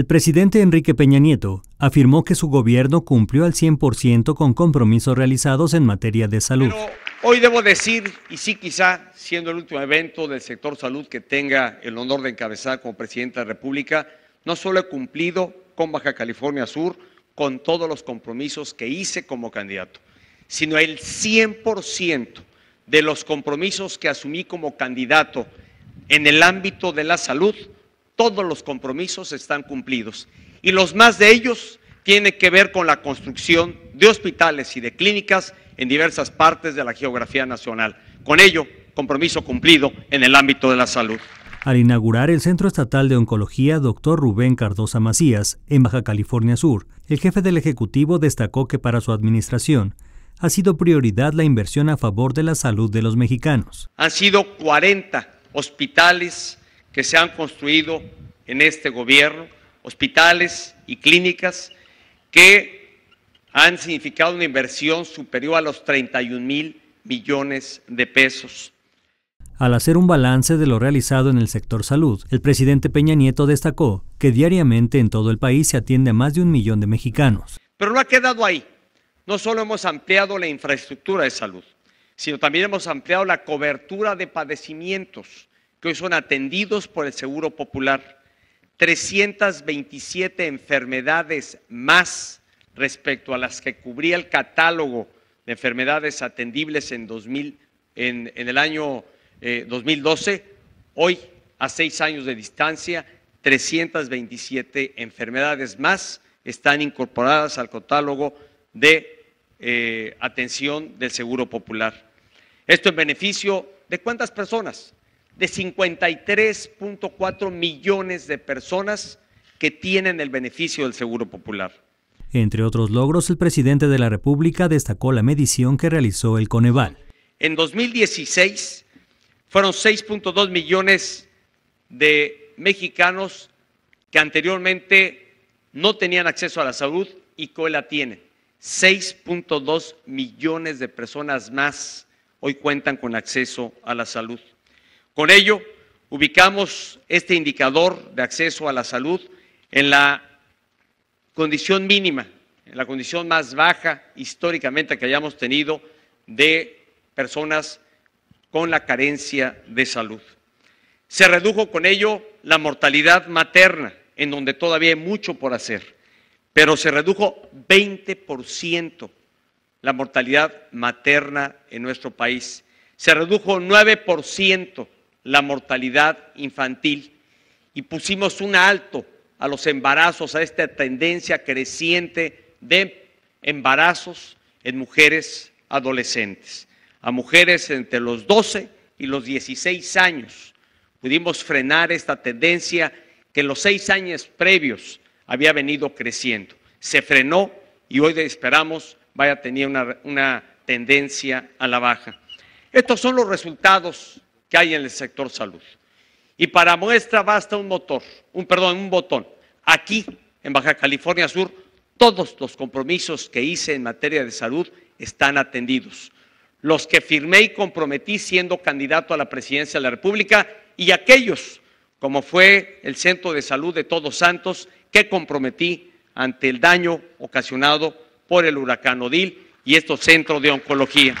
El presidente Enrique Peña Nieto afirmó que su gobierno cumplió al 100% con compromisos realizados en materia de salud. hoy debo decir, y sí quizá siendo el último evento del sector salud que tenga el honor de encabezar como presidenta de la República, no solo he cumplido con Baja California Sur, con todos los compromisos que hice como candidato, sino el 100% de los compromisos que asumí como candidato en el ámbito de la salud todos los compromisos están cumplidos y los más de ellos tienen que ver con la construcción de hospitales y de clínicas en diversas partes de la geografía nacional. Con ello, compromiso cumplido en el ámbito de la salud. Al inaugurar el Centro Estatal de Oncología, Dr. Rubén Cardosa Macías, en Baja California Sur, el jefe del Ejecutivo destacó que para su administración ha sido prioridad la inversión a favor de la salud de los mexicanos. Han sido 40 hospitales se han construido en este gobierno, hospitales y clínicas que han significado una inversión superior a los 31 mil millones de pesos. Al hacer un balance de lo realizado en el sector salud, el presidente Peña Nieto destacó que diariamente en todo el país se atiende a más de un millón de mexicanos. Pero no ha quedado ahí. No solo hemos ampliado la infraestructura de salud, sino también hemos ampliado la cobertura de padecimientos que hoy son atendidos por el Seguro Popular, 327 enfermedades más respecto a las que cubría el catálogo de enfermedades atendibles en, el año 2012, eh, hoy, a seis años de distancia, 327 enfermedades más están incorporadas al catálogo de eh, atención del Seguro Popular. Esto en beneficio de cuántas personas? de 53.4 millones de personas que tienen el beneficio del Seguro Popular. Entre otros logros, el presidente de la República destacó la medición que realizó el Coneval. En 2016 fueron 6.2 millones de mexicanos que anteriormente no tenían acceso a la salud y que hoy la tienen. 6.2 millones de personas más hoy cuentan con acceso a la salud. Con ello, ubicamos este indicador de acceso a la salud en la condición mínima, en la condición más baja históricamente que hayamos tenido de personas con la carencia de salud. Se redujo con ello la mortalidad materna, en donde todavía hay mucho por hacer, pero se redujo 20% la mortalidad materna en nuestro país. Se redujo 9% la mortalidad infantil y pusimos un alto a los embarazos, a esta tendencia creciente de embarazos en mujeres adolescentes, a mujeres entre los 12 y los 16 años. Pudimos frenar esta tendencia que en los seis años previos había venido creciendo. Se frenó y hoy esperamos vaya a tener una, una tendencia a la baja. Estos son los resultados que hay en el sector salud. Y para muestra basta un motor, un perdón, un botón. Aquí, en Baja California Sur, todos los compromisos que hice en materia de salud están atendidos. Los que firmé y comprometí siendo candidato a la presidencia de la República y aquellos, como fue el Centro de Salud de Todos Santos, que comprometí ante el daño ocasionado por el huracán Odil y estos centros de oncología.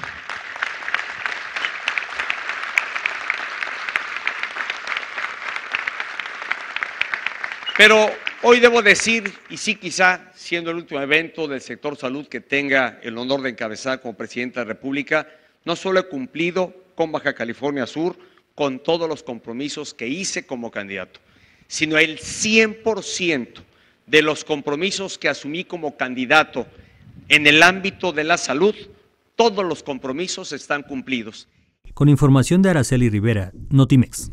Pero hoy debo decir, y sí quizá siendo el último evento del sector salud que tenga el honor de encabezar como presidenta de la República, no solo he cumplido con Baja California Sur, con todos los compromisos que hice como candidato, sino el 100% de los compromisos que asumí como candidato en el ámbito de la salud, todos los compromisos están cumplidos. Con información de Araceli Rivera, Notimex.